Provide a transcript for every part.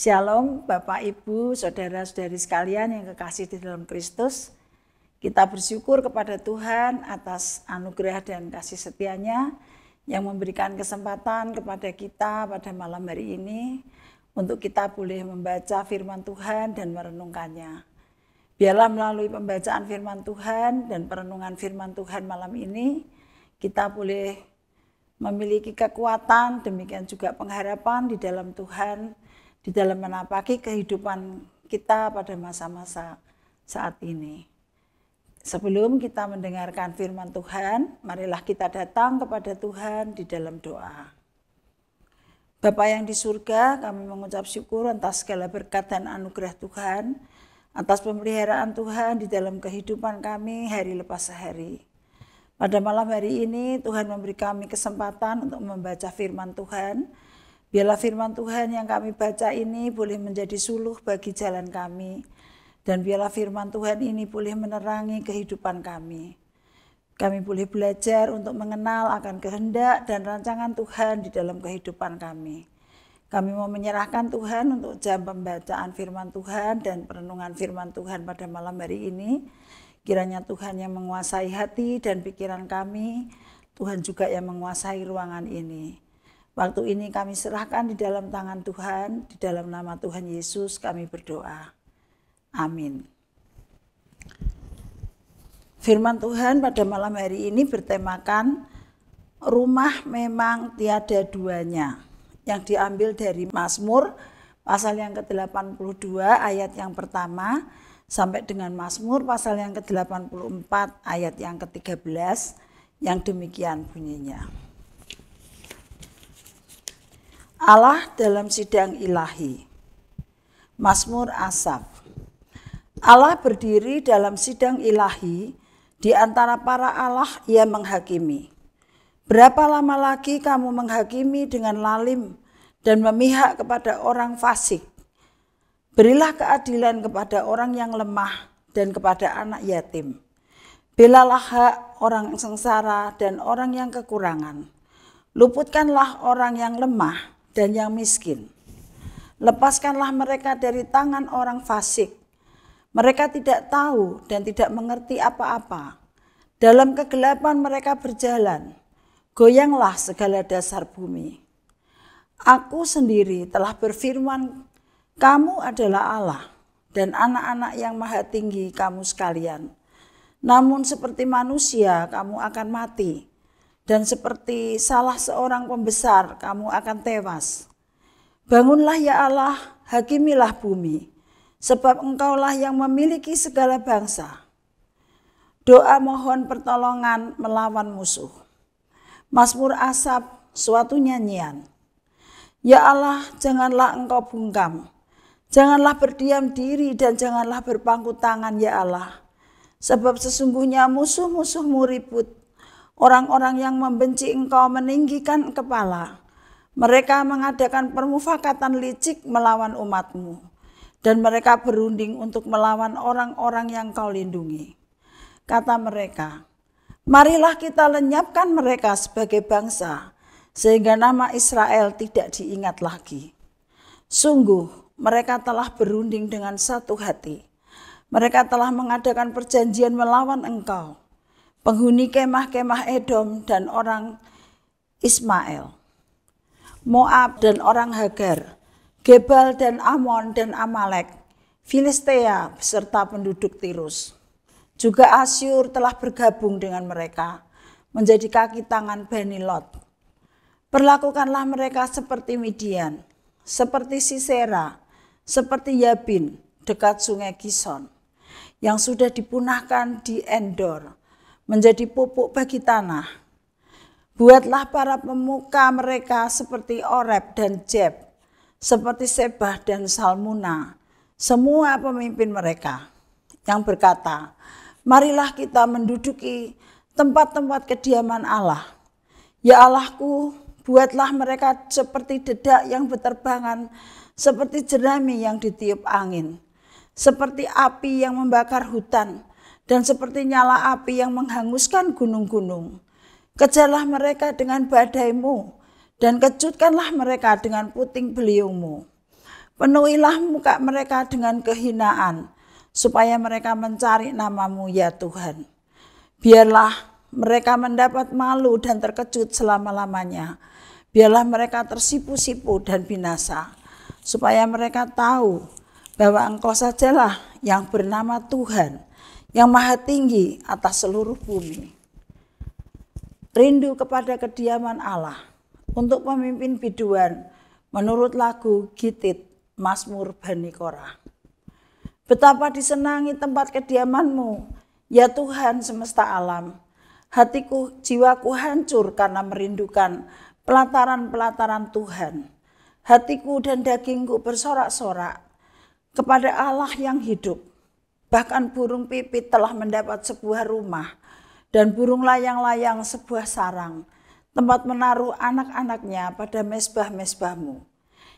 Shalom Bapak Ibu, Saudara-saudari sekalian yang kekasih di dalam Kristus. Kita bersyukur kepada Tuhan atas anugerah dan kasih setianya yang memberikan kesempatan kepada kita pada malam hari ini untuk kita boleh membaca firman Tuhan dan merenungkannya. Biarlah melalui pembacaan firman Tuhan dan perenungan firman Tuhan malam ini, kita boleh memiliki kekuatan, demikian juga pengharapan di dalam Tuhan, di dalam menapaki kehidupan kita pada masa-masa saat ini. Sebelum kita mendengarkan firman Tuhan, marilah kita datang kepada Tuhan di dalam doa. Bapa yang di surga, kami mengucap syukur atas segala berkat dan anugerah Tuhan, atas pemeliharaan Tuhan di dalam kehidupan kami hari lepas sehari. Pada malam hari ini, Tuhan memberi kami kesempatan untuk membaca firman Tuhan, Biarlah firman Tuhan yang kami baca ini boleh menjadi suluh bagi jalan kami. Dan biarlah firman Tuhan ini boleh menerangi kehidupan kami. Kami boleh belajar untuk mengenal akan kehendak dan rancangan Tuhan di dalam kehidupan kami. Kami mau menyerahkan Tuhan untuk jam pembacaan firman Tuhan dan perenungan firman Tuhan pada malam hari ini. Kiranya Tuhan yang menguasai hati dan pikiran kami, Tuhan juga yang menguasai ruangan ini. Waktu ini kami serahkan di dalam tangan Tuhan, di dalam nama Tuhan Yesus kami berdoa. Amin. Firman Tuhan pada malam hari ini bertemakan rumah memang tiada duanya yang diambil dari Mazmur pasal yang ke-82 ayat yang pertama sampai dengan Mazmur pasal yang ke-84 ayat yang ke-13 yang demikian bunyinya. Allah dalam sidang ilahi. Masmur Asaf. Allah berdiri dalam sidang ilahi di antara para Allah ia menghakimi. Berapa lama lagi kamu menghakimi dengan lalim dan memihak kepada orang fasik? Berilah keadilan kepada orang yang lemah dan kepada anak yatim. Belalah hak orang sengsara dan orang yang kekurangan. Luputkanlah orang yang lemah dan yang miskin. Lepaskanlah mereka dari tangan orang fasik. Mereka tidak tahu dan tidak mengerti apa-apa. Dalam kegelapan mereka berjalan. Goyanglah segala dasar bumi. Aku sendiri telah berfirman, kamu adalah Allah dan anak-anak yang maha tinggi kamu sekalian. Namun seperti manusia kamu akan mati dan seperti salah seorang pembesar kamu akan tewas. Bangunlah ya Allah, hakimilah bumi, sebab engkaulah yang memiliki segala bangsa. Doa mohon pertolongan melawan musuh. Masmur Asap, suatu nyanyian. Ya Allah, janganlah engkau bungkam. Janganlah berdiam diri dan janganlah berpangku tangan ya Allah. Sebab sesungguhnya musuh-musuhmu ribut Orang-orang yang membenci engkau meninggikan kepala. Mereka mengadakan permufakatan licik melawan umatmu. Dan mereka berunding untuk melawan orang-orang yang kau lindungi. Kata mereka, marilah kita lenyapkan mereka sebagai bangsa. Sehingga nama Israel tidak diingat lagi. Sungguh mereka telah berunding dengan satu hati. Mereka telah mengadakan perjanjian melawan engkau penghuni kemah-kemah Edom dan orang Ismail, Moab dan orang Hagar, Gebal dan Amon dan Amalek, Filistea beserta penduduk Tirus. Juga Asyur telah bergabung dengan mereka, menjadi kaki tangan Bani Lot. Perlakukanlah mereka seperti Midian, seperti Sisera, seperti Yabin dekat sungai Kison, yang sudah dipunahkan di Endor, menjadi pupuk bagi tanah. Buatlah para pemuka mereka seperti Oreb dan Jeb, seperti Sebah dan Salmuna, semua pemimpin mereka yang berkata, marilah kita menduduki tempat-tempat kediaman Allah. Ya Allahku, buatlah mereka seperti dedak yang berterbangan, seperti jerami yang ditiup angin, seperti api yang membakar hutan, dan seperti nyala api yang menghanguskan gunung-gunung. Kejarlah mereka dengan badaimu, dan kejutkanlah mereka dengan puting beliungmu. Penuhilah muka mereka dengan kehinaan, supaya mereka mencari namamu ya Tuhan. Biarlah mereka mendapat malu dan terkejut selama-lamanya. Biarlah mereka tersipu-sipu dan binasa, supaya mereka tahu bahwa Engkau sajalah yang bernama Tuhan, yang maha tinggi atas seluruh bumi. Rindu kepada kediaman Allah untuk pemimpin biduan menurut lagu Gitit Masmur Bani Korah. Betapa disenangi tempat kediamanmu, ya Tuhan semesta alam. Hatiku, jiwaku hancur karena merindukan pelataran-pelataran Tuhan. Hatiku dan dagingku bersorak-sorak kepada Allah yang hidup Bahkan burung pipit telah mendapat sebuah rumah dan burung layang-layang sebuah sarang, tempat menaruh anak-anaknya pada mesbah-mesbahmu.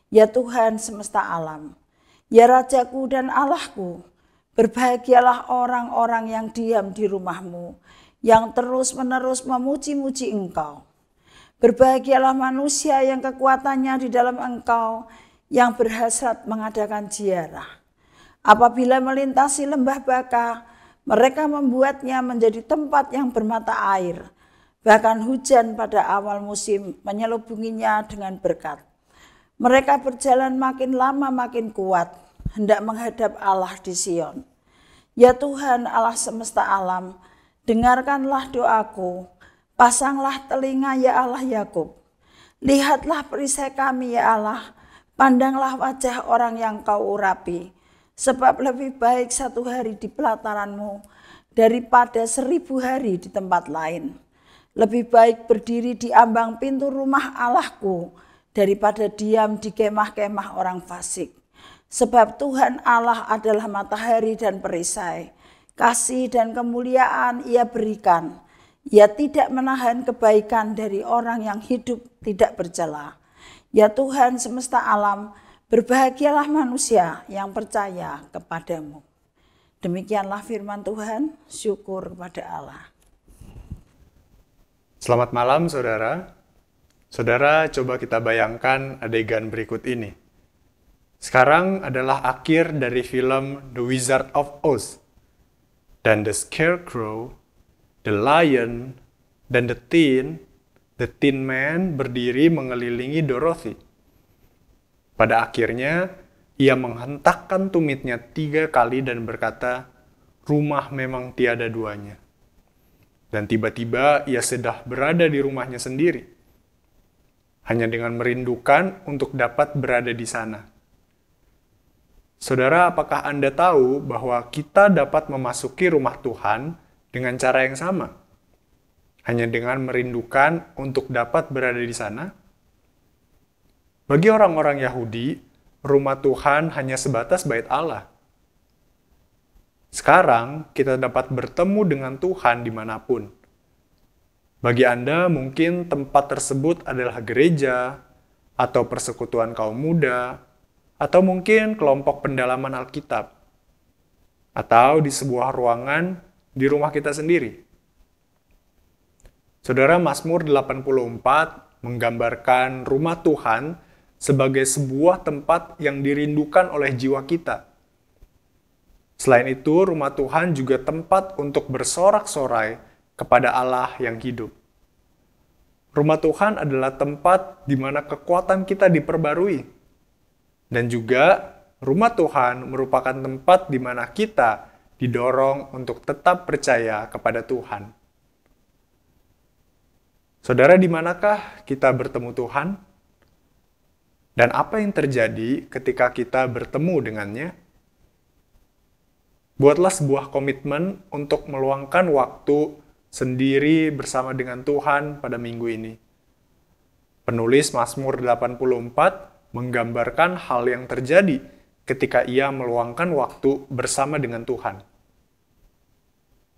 Ya Tuhan semesta alam, ya Rajaku dan Allahku, berbahagialah orang-orang yang diam di rumahmu, yang terus-menerus memuji-muji engkau. Berbahagialah manusia yang kekuatannya di dalam engkau, yang berhasrat mengadakan ziarah Apabila melintasi lembah baka, mereka membuatnya menjadi tempat yang bermata air. Bahkan hujan pada awal musim menyelubunginya dengan berkat. Mereka berjalan makin lama makin kuat, hendak menghadap Allah di Sion. Ya Tuhan Allah semesta alam, dengarkanlah doaku, pasanglah telinga ya Allah Yakub. Lihatlah perisai kami ya Allah, pandanglah wajah orang yang kau urapi. Sebab lebih baik satu hari di pelataranmu daripada seribu hari di tempat lain. Lebih baik berdiri di ambang pintu rumah Allahku daripada diam di kemah-kemah orang fasik. Sebab Tuhan Allah adalah matahari dan perisai. Kasih dan kemuliaan ia berikan. Ia tidak menahan kebaikan dari orang yang hidup tidak bercela. Ya Tuhan semesta alam, Berbahagialah manusia yang percaya kepadamu. Demikianlah firman Tuhan, syukur kepada Allah. Selamat malam saudara. Saudara, coba kita bayangkan adegan berikut ini. Sekarang adalah akhir dari film The Wizard of Oz. Dan The Scarecrow, The Lion, dan The Tin, The Tin Man berdiri mengelilingi Dorothy pada akhirnya, ia menghentakkan tumitnya tiga kali dan berkata, rumah memang tiada duanya. Dan tiba-tiba ia sedah berada di rumahnya sendiri. Hanya dengan merindukan untuk dapat berada di sana. Saudara, apakah Anda tahu bahwa kita dapat memasuki rumah Tuhan dengan cara yang sama? Hanya dengan merindukan untuk dapat berada di sana? Bagi orang-orang Yahudi, rumah Tuhan hanya sebatas bait Allah. Sekarang kita dapat bertemu dengan Tuhan dimanapun. Bagi Anda, mungkin tempat tersebut adalah gereja, atau persekutuan kaum muda, atau mungkin kelompok pendalaman Alkitab, atau di sebuah ruangan di rumah kita sendiri. Saudara Mazmur 84 menggambarkan rumah Tuhan sebagai sebuah tempat yang dirindukan oleh jiwa kita. Selain itu, rumah Tuhan juga tempat untuk bersorak-sorai kepada Allah yang hidup. Rumah Tuhan adalah tempat di mana kekuatan kita diperbarui. Dan juga rumah Tuhan merupakan tempat di mana kita didorong untuk tetap percaya kepada Tuhan. Saudara, di manakah kita bertemu Tuhan? Dan apa yang terjadi ketika kita bertemu dengannya? Buatlah sebuah komitmen untuk meluangkan waktu sendiri bersama dengan Tuhan pada minggu ini. Penulis Mazmur 84 menggambarkan hal yang terjadi ketika ia meluangkan waktu bersama dengan Tuhan.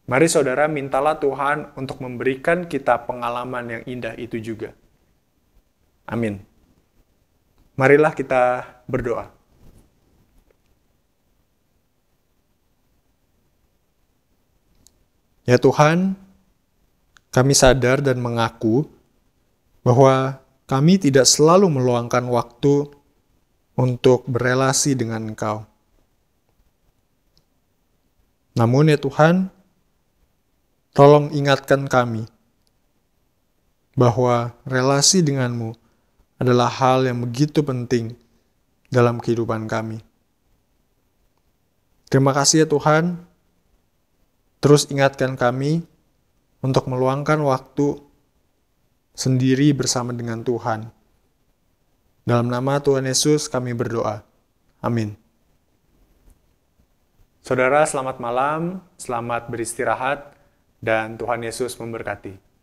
Mari saudara mintalah Tuhan untuk memberikan kita pengalaman yang indah itu juga. Amin. Marilah kita berdoa. Ya Tuhan, kami sadar dan mengaku bahwa kami tidak selalu meluangkan waktu untuk berelasi dengan Engkau. Namun ya Tuhan, tolong ingatkan kami bahwa relasi denganmu adalah hal yang begitu penting dalam kehidupan kami. Terima kasih ya Tuhan, terus ingatkan kami untuk meluangkan waktu sendiri bersama dengan Tuhan. Dalam nama Tuhan Yesus kami berdoa. Amin. Saudara, selamat malam, selamat beristirahat, dan Tuhan Yesus memberkati.